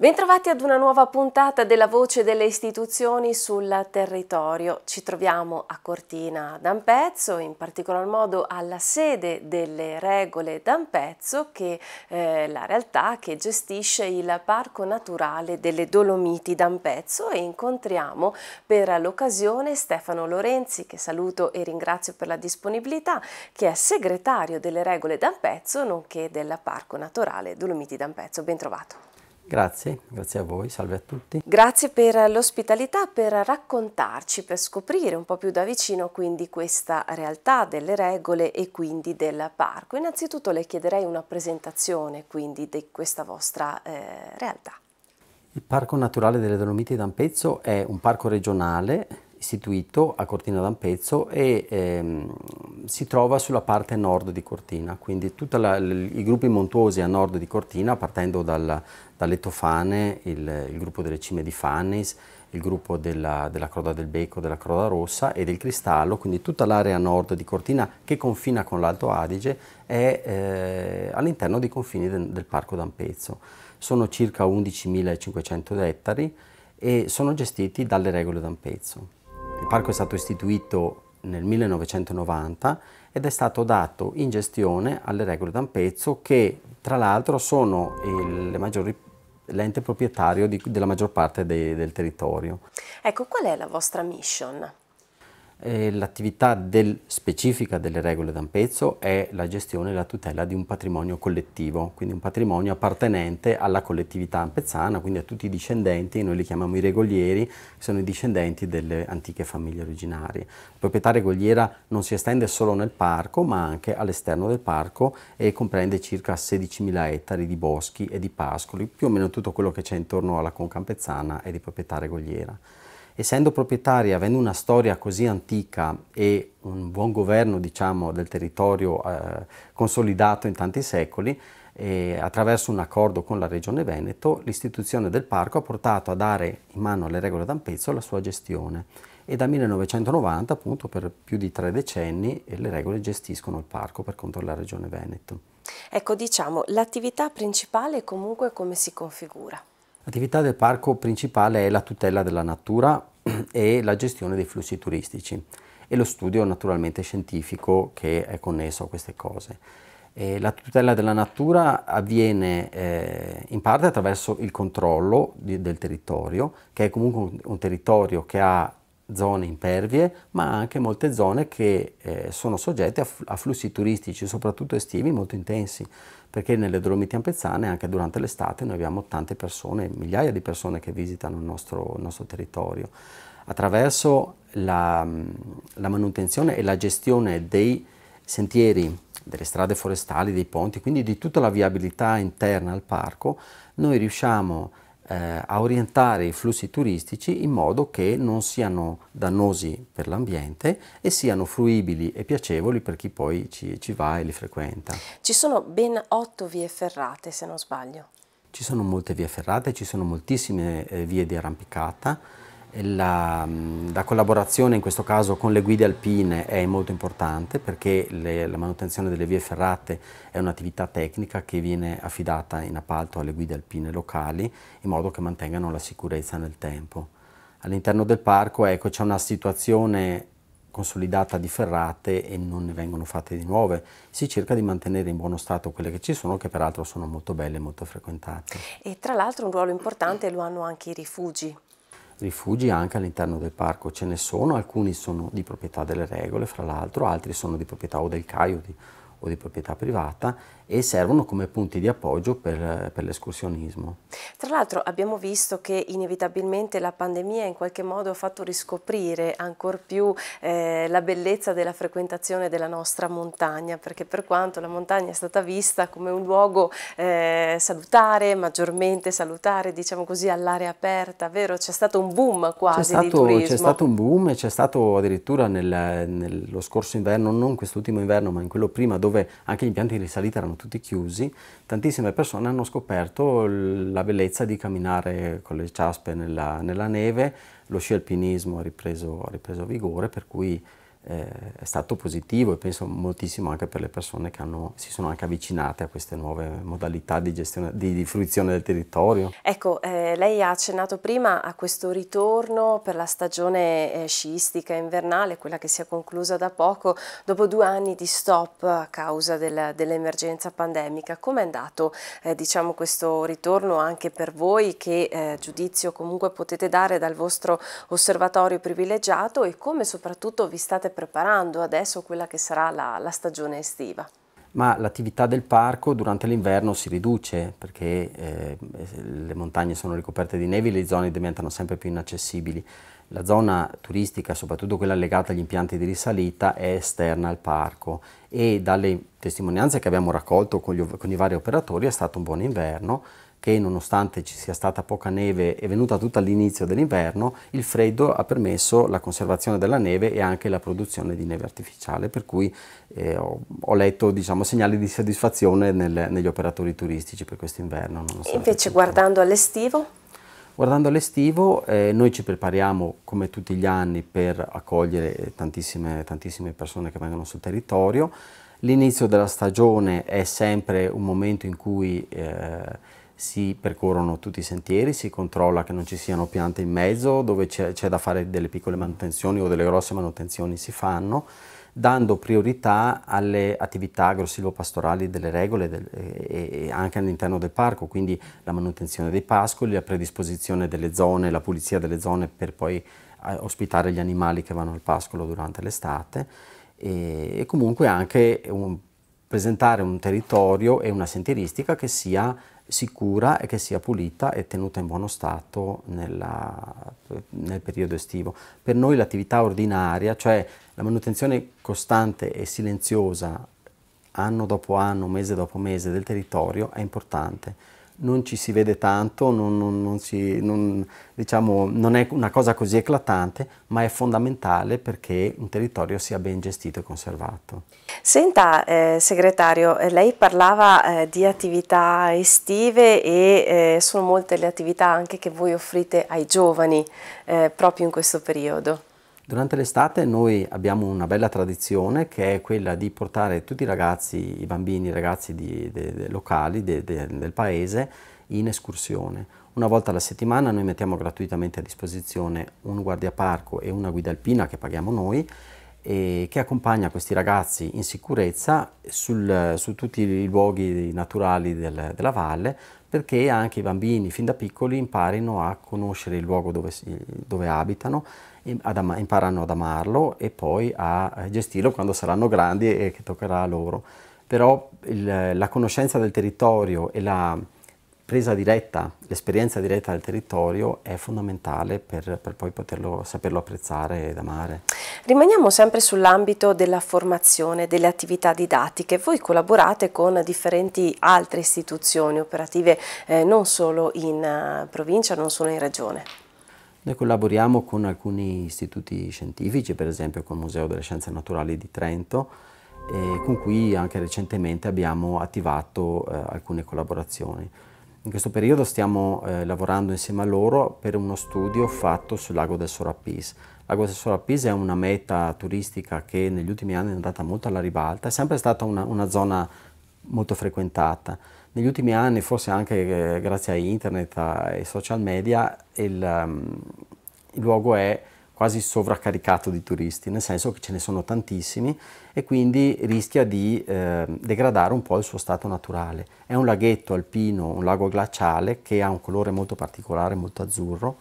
Bentrovati ad una nuova puntata della Voce delle istituzioni sul territorio. Ci troviamo a Cortina d'Ampezzo, in particolar modo alla sede delle regole d'Ampezzo, che è eh, la realtà che gestisce il Parco Naturale delle Dolomiti d'Ampezzo e incontriamo per l'occasione Stefano Lorenzi, che saluto e ringrazio per la disponibilità, che è segretario delle regole d'Ampezzo, nonché del Parco Naturale Dolomiti d'Ampezzo. Bentrovato. Grazie, grazie a voi, salve a tutti. Grazie per l'ospitalità, per raccontarci, per scoprire un po' più da vicino quindi questa realtà delle regole e quindi del parco. Innanzitutto le chiederei una presentazione quindi di questa vostra eh, realtà. Il Parco Naturale delle Dolomiti d'Ampezzo è un parco regionale istituito a Cortina d'Ampezzo e ehm, si trova sulla parte nord di Cortina, quindi tutti i gruppi montuosi a nord di Cortina, partendo dal, dalle Tofane, il, il, gruppo delle cime di Fannis, il gruppo della, della Croda del Becco, della Croda Rossa e del Cristallo, quindi tutta l'area nord di Cortina che confina con l'Alto Adige è eh, all'interno dei confini del, del Parco d'Ampezzo. Sono circa 11.500 ettari e sono gestiti dalle regole d'Ampezzo. Il parco è stato istituito nel 1990 ed è stato dato in gestione alle regole d'Ampezzo che tra l'altro sono l'ente proprietario di, della maggior parte de, del territorio. Ecco, qual è la vostra mission? eh, l'attività del, specifica delle regole da un pezzo è la gestione e la tutela di un patrimonio collettivo, quindi un patrimonio appartenente alla collettività ampezzana, quindi a tutti i discendenti, noi li chiamiamo i regolieri, sono i discendenti delle antiche famiglie originarie. La proprietà regoliera non si estende solo nel parco, ma anche all'esterno del parco e comprende circa 16.000 ettari di boschi e di pascoli, più o meno tutto quello che c'è intorno alla conca ampezzana è di proprietà regoliera essendo proprietaria, avendo una storia così antica e un buon governo diciamo, del territorio eh, consolidato in tanti secoli, eh, attraverso un accordo con la Regione Veneto, l'istituzione del parco ha portato a dare in mano alle regole d'Ampezzo la sua gestione e da 1990, appunto, per più di tre decenni, eh, le regole gestiscono il parco per conto della Regione Veneto. Ecco, diciamo, l'attività principale comunque come si configura? L'attività del parco principale è la tutela della natura, e la gestione dei flussi turistici e lo studio naturalmente scientifico che è connesso a queste cose. E la tutela della natura avviene eh, in parte attraverso il controllo di, del territorio, che è comunque un, un territorio che ha zone impervie, ma anche molte zone che eh, sono soggette a, a, flussi turistici, soprattutto estivi, molto intensi, perché nelle Dolomiti Ampezzane anche durante l'estate noi abbiamo tante persone, migliaia di persone che visitano il nostro, il nostro territorio. Attraverso la, la manutenzione e la gestione dei sentieri, delle strade forestali, dei ponti, quindi di tutta la viabilità interna al parco, noi riusciamo a eh, a orientare i flussi turistici in modo che non siano dannosi per l'ambiente e siano fruibili e piacevoli per chi poi ci, ci va e li frequenta. Ci sono ben otto vie ferrate se non sbaglio. Ci sono molte vie ferrate, ci sono moltissime eh, vie di arrampicata, la, la, collaborazione in questo caso con le guide alpine è molto importante perché le, la manutenzione delle vie ferrate è un'attività tecnica che viene affidata in appalto alle guide alpine locali in modo che mantengano la sicurezza nel tempo. All'interno del parco ecco, c'è una situazione consolidata di ferrate e non ne vengono fatte di nuove. Si cerca di mantenere in buono stato quelle che ci sono, che peraltro sono molto belle e molto frequentate. E tra l'altro un ruolo importante lo hanno anche i rifugi rifugi anche all'interno del parco, ce ne sono, alcuni sono di proprietà delle regole, fra l'altro, altri sono di proprietà o del CAI o di, o di proprietà privata e servono come punti di appoggio per, per l'escursionismo. Tra l'altro abbiamo visto che inevitabilmente la pandemia in qualche modo ha fatto riscoprire ancora più eh, la bellezza della frequentazione della nostra montagna, perché per quanto la montagna è stata vista come un luogo eh, salutare, maggiormente salutare, diciamo così, all'aria aperta, vero? C'è stato un boom quasi stato, di turismo. C'è stato un boom e c'è stato addirittura nel, nello scorso inverno, non quest'ultimo inverno, ma in quello prima, dove anche gli impianti di risalita erano tutti chiusi, tantissime persone hanno scoperto la bellezza di camminare con le ciaspe nella, nella neve, lo sci alpinismo ha ripreso, ha ripreso vigore, per cui eh, è stato positivo e penso moltissimo anche per le persone che hanno, si sono anche avvicinate a queste nuove modalità di, gestione, di, di fruizione del territorio. Ecco, eh, lei ha accennato prima a questo ritorno per la stagione eh, sciistica invernale, quella che si è conclusa da poco, dopo due anni di stop a causa del, dell'emergenza pandemica. Come è andato eh, diciamo, questo ritorno anche per voi? Che eh, giudizio comunque potete dare dal vostro osservatorio privilegiato e come soprattutto vi state preparando adesso quella che sarà la, la stagione estiva? Ma l'attività del parco durante l'inverno si riduce perché eh, le montagne sono ricoperte di neve, e le zone diventano sempre più inaccessibili. La zona turistica, soprattutto quella legata agli impianti di risalita, è esterna al parco e dalle testimonianze che abbiamo raccolto con, gli, con i vari operatori è stato un buon inverno che nonostante ci sia stata poca neve è venuta tutta all'inizio dell'inverno, il freddo ha permesso la conservazione della neve e anche la produzione di neve artificiale, per cui eh, ho, ho, letto diciamo, segnali di soddisfazione nel, negli operatori turistici per questo inverno. Invece guardando all'estivo? Guardando all'estivo, eh, noi ci prepariamo come tutti gli anni per accogliere tantissime, tantissime persone che vengono sul territorio. L'inizio della stagione è sempre un momento in cui eh, si percorrono tutti i sentieri, si controlla che non ci siano piante in mezzo, dove c'è da fare delle piccole manutenzioni o delle grosse manutenzioni si fanno, dando priorità alle attività grossilopastorali delle regole del, e, e, anche all'interno del parco, quindi la manutenzione dei pascoli, la predisposizione delle zone, la pulizia delle zone per poi ospitare gli animali che vanno al pascolo durante l'estate e, e comunque anche un presentare un territorio e una sentieristica che sia sicura e che sia pulita e tenuta in buono stato nella, nel periodo estivo. Per noi l'attività ordinaria, cioè la manutenzione costante e silenziosa anno dopo anno, mese dopo mese del territorio è importante non ci si vede tanto, non, non, non, si, non diciamo, è una cosa così eclatante, ma è fondamentale perché un territorio sia ben gestito e conservato. Senta, eh, segretario, eh, lei parlava eh, di attività estive e eh, sono molte le attività anche che voi offrite ai giovani eh, proprio in questo periodo. Durante l'estate noi abbiamo una bella tradizione che è quella di portare tutti i ragazzi, i bambini, i ragazzi di, de, de, locali de, del paese in escursione. Una volta alla settimana noi mettiamo gratuitamente a disposizione un guardiaparco e una guida alpina che paghiamo noi e che accompagna questi ragazzi in sicurezza sul, su tutti i luoghi naturali del, della valle perché anche i bambini fin da piccoli imparino a conoscere il luogo dove, si, dove abitano, ad imparano ad amarlo e poi a gestirlo quando saranno grandi e che toccherà a loro. Però il, la conoscenza del territorio e la, presa diretta, l'esperienza diretta del territorio è fondamentale per, per poi poterlo, saperlo apprezzare ed amare. Rimaniamo sempre sull'ambito della formazione, delle attività didattiche. Voi collaborate con differenti altre istituzioni operative eh, non solo in eh, provincia, non solo in regione. Noi collaboriamo con alcuni istituti scientifici, per esempio con il Museo delle Scienze Naturali di Trento, eh, con cui anche recentemente abbiamo attivato eh, alcune collaborazioni. In questo periodo stiamo eh, lavorando insieme a loro per uno studio fatto sul lago del Sorapis. Lago del Sorapis è una meta turistica che negli ultimi anni è andata molto alla ribalta, è sempre stata una, una zona molto frequentata. Negli ultimi anni, forse anche eh, grazie a internet e social media, il, um, il luogo è quasi sovraccaricato di turisti, nel senso che ce ne sono tantissimi e quindi rischia di eh, degradare un po' il suo stato naturale. È un laghetto alpino, un lago glaciale che ha un colore molto particolare, molto azzurro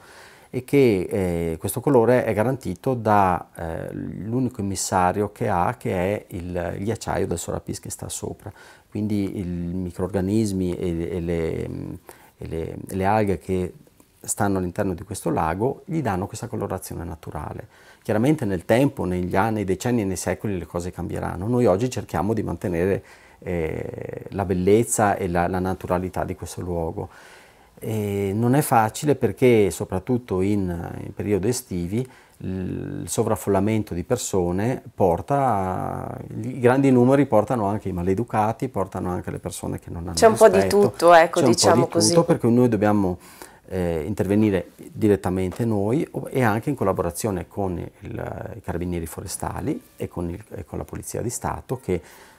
e che eh, questo colore è garantito dall'unico eh, emissario che ha che è il ghiacciaio del Sorapis che sta sopra. Quindi i microorganismi e, e, le, mm, e le, le alghe che stanno all'interno di questo lago gli danno questa colorazione naturale. Chiaramente nel tempo, negli anni, nei decenni e nei secoli le cose cambieranno. Noi oggi cerchiamo di mantenere eh, la bellezza e la, la, naturalità di questo luogo. E non è facile perché soprattutto in, in periodo estivi il sovraffollamento di persone porta, i grandi numeri portano anche i maleducati, portano anche le persone che non hanno C'è un rispetto. po' di tutto, ecco, C'è diciamo un po diciamo di così. Tutto perché noi dobbiamo eh, intervenire direttamente noi e anche in collaborazione con il, i carabinieri forestali e con, il, e con, la Polizia di Stato che,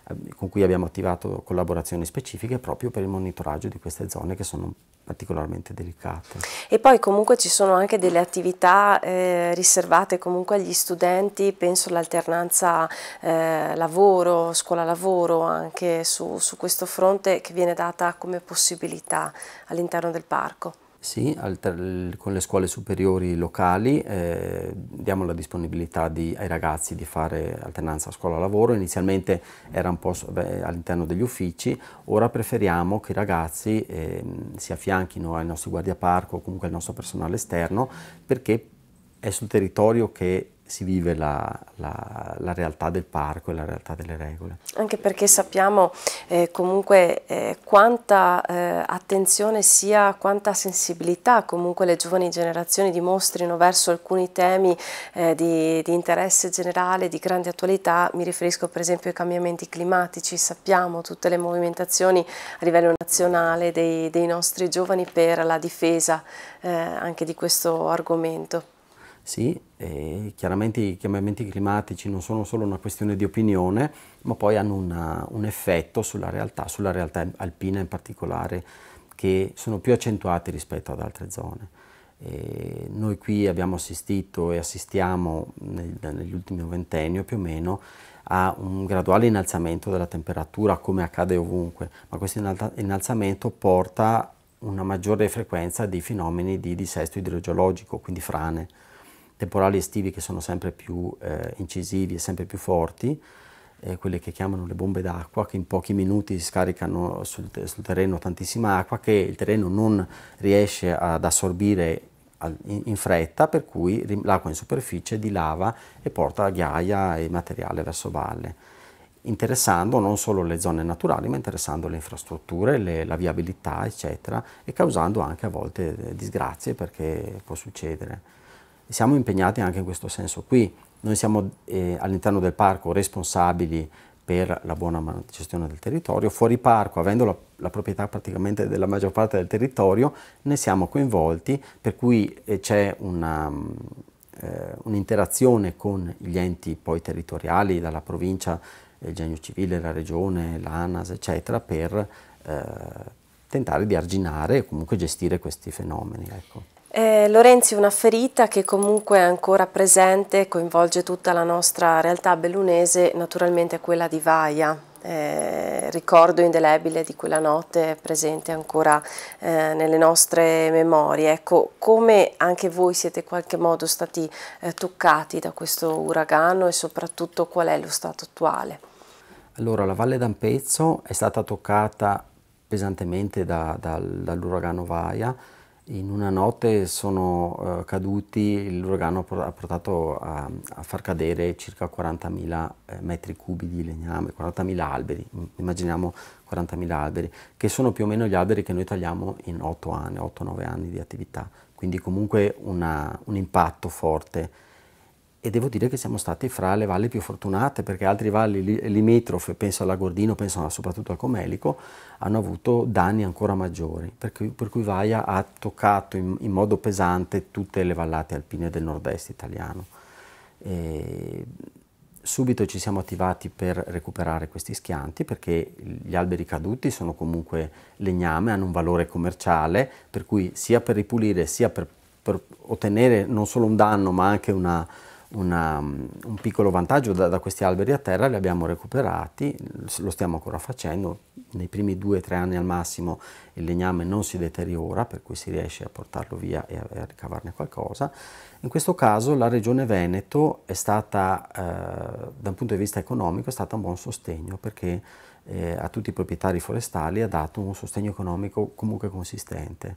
eh, con cui abbiamo attivato collaborazioni specifiche proprio per il monitoraggio di queste zone che sono particolarmente delicate. E poi comunque ci sono anche delle attività eh, riservate comunque agli studenti, penso all'alternanza eh, lavoro, scuola-lavoro anche su, su questo fronte che viene data come possibilità all'interno del parco. Sì, alter, con le scuole superiori locali eh, diamo la disponibilità di, ai ragazzi di fare alternanza scuola-lavoro, inizialmente era un po' all'interno degli uffici, ora preferiamo che i ragazzi eh, si affianchino ai nostri guardiaparco o comunque al nostro personale esterno perché è sul territorio che si vive la, la, la, realtà del parco e la realtà delle regole. Anche perché sappiamo eh, comunque eh, quanta eh, attenzione sia, quanta sensibilità comunque le giovani generazioni dimostrino verso alcuni temi eh, di, di, interesse generale, di grande attualità, mi riferisco per esempio ai cambiamenti climatici, sappiamo tutte le movimentazioni a livello nazionale dei, dei nostri giovani per la difesa eh, anche di questo argomento. Sì, chiaramente i cambiamenti climatici non sono solo una questione di opinione, ma poi hanno una, un effetto sulla realtà, sulla realtà alpina in particolare, che sono più accentuati rispetto ad altre zone. E noi qui abbiamo assistito e assistiamo nel, ultimi ventennio più o meno a un graduale innalzamento della temperatura come accade ovunque, ma questo innalzamento porta una maggiore frequenza di fenomeni di dissesto idrogeologico, quindi frane temporali estivi che sono sempre più eh, incisivi e sempre più forti, eh, quelle che chiamano le bombe d'acqua, che in pochi minuti scaricano sul, sul, terreno tantissima acqua che il terreno non riesce ad assorbire in, fretta, per cui l'acqua in superficie dilava e porta ghiaia e materiale verso valle interessando non solo le zone naturali, ma interessando le infrastrutture, le, la viabilità, eccetera, e causando anche a volte eh, disgrazie perché può succedere siamo impegnati anche in questo senso qui. Noi siamo eh, all'interno del parco responsabili per la buona gestione del territorio, fuori parco, avendo la, la, proprietà praticamente della maggior parte del territorio, ne siamo coinvolti, per cui eh, c'è eh, un'interazione eh, un con gli enti poi territoriali, dalla provincia, eh, il genio civile, la regione, l'ANAS, eccetera, per eh, tentare di arginare e comunque gestire questi fenomeni. Ecco. Eh, Lorenzi, una ferita che comunque è ancora presente, coinvolge tutta la nostra realtà bellunese, naturalmente è quella di Vaia. Eh, ricordo indelebile di quella notte presente ancora eh, nelle nostre memorie. Ecco, come anche voi siete in qualche modo stati eh, toccati da questo uragano e soprattutto qual è lo stato attuale? Allora, la Valle d'Ampezzo è stata toccata pesantemente da, da, dall'uragano Vaia, in una notte sono eh, caduti, l'uragano ha portato a, a, far cadere circa 40.000 eh, metri cubi di legname, 40.000 alberi, immaginiamo 40.000 alberi, che sono più o meno gli alberi che noi tagliamo in 8-9 anni, anni di attività, quindi comunque una, un impatto forte e devo dire che siamo stati fra le valli più fortunate perché altri valli limitrofe, penso all'Agordino, penso soprattutto al Comelico, hanno avuto danni ancora maggiori, per cui, per cui Vaia ha toccato in, in, modo pesante tutte le vallate alpine del nord-est italiano. E subito ci siamo attivati per recuperare questi schianti perché gli alberi caduti sono comunque legname, hanno un valore commerciale, per cui sia per ripulire sia per, per ottenere non solo un danno ma anche una una, un piccolo vantaggio da, da, questi alberi a terra, li abbiamo recuperati, lo stiamo ancora facendo, nei primi due o tre anni al massimo il legname non si deteriora, per cui si riesce a portarlo via e a, a ricavarne qualcosa. In questo caso la regione Veneto è stata, eh, da un punto di vista economico, è stata un buon sostegno perché eh, a tutti i proprietari forestali ha dato un sostegno economico comunque consistente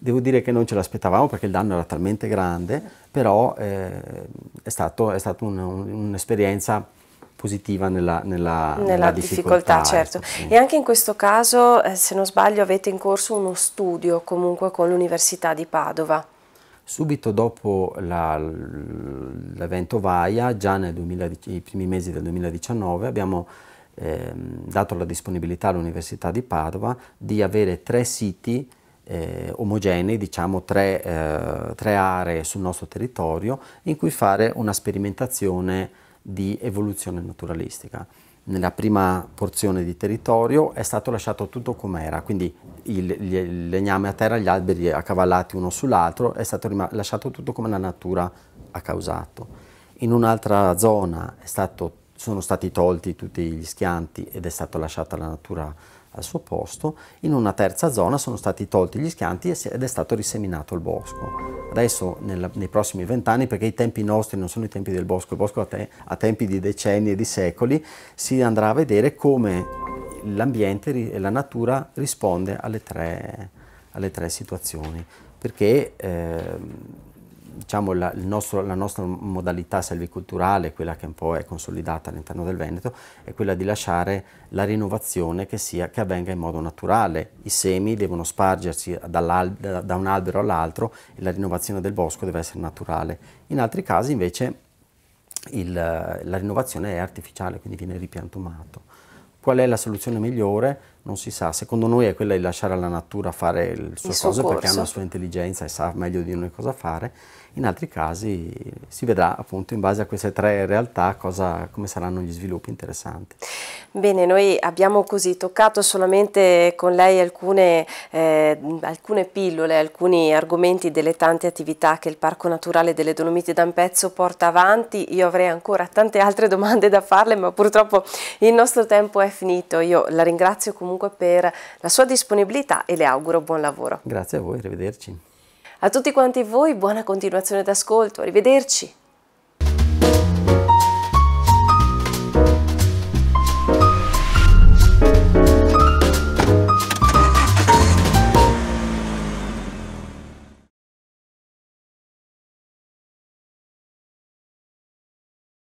Devo dire che non ce l'aspettavamo perché il danno era talmente grande, però eh, è stata un'esperienza un, un positiva nella, nella, nella, nella difficoltà, difficoltà, certo. Eh, sì. E anche in questo caso, eh, se non sbaglio, avete in corso uno studio comunque con l'Università di Padova. Subito dopo l'evento VAIA, già nei primi mesi del 2019, abbiamo eh, dato la disponibilità all'Università di Padova di avere tre siti eh, omogenei, diciamo tre, eh, tre, aree sul nostro territorio in cui fare una sperimentazione di evoluzione naturalistica. Nella prima porzione di territorio è stato lasciato tutto com'era, quindi il, il, legname a terra, gli alberi accavallati uno sull'altro, è stato lasciato tutto come la natura ha causato. In un'altra zona stato, sono stati tolti tutti gli schianti ed è stata lasciata la natura al suo posto, in una terza zona sono stati tolti gli schianti ed è stato riseminato il bosco. Adesso nel, nei prossimi vent'anni, perché i tempi nostri non sono i tempi del bosco, il bosco ha, te, ha tempi di decenni e di secoli, si andrà a vedere come l'ambiente e la natura risponde alle tre, alle tre situazioni. Perché eh, diciamo, la, nostro, la, nostra modalità selviculturale, quella che un po' è consolidata all'interno del Veneto, è quella di lasciare la rinnovazione che, sia, che avvenga in modo naturale. I semi devono spargersi da, da un albero all'altro e la rinnovazione del bosco deve essere naturale. In altri casi invece il, la rinnovazione è artificiale, quindi viene ripiantumato. Qual è la soluzione migliore? non si sa, secondo noi è quella di lasciare alla natura fare il suo, il suo perché ha una sua intelligenza e sa meglio di noi cosa fare, in altri casi si vedrà appunto in base a queste tre realtà cosa, come saranno gli sviluppi interessanti. Bene, noi abbiamo così toccato solamente con lei alcune, eh, alcune pillole, alcuni argomenti delle tante attività che il Parco Naturale delle Dolomiti d'Ampezzo porta avanti. Io avrei ancora tante altre domande da farle, ma purtroppo il nostro tempo è finito. Io la ringrazio comunque comunque per la sua disponibilità e le auguro buon lavoro. Grazie a voi, arrivederci. A tutti quanti voi buona continuazione d'ascolto, arrivederci.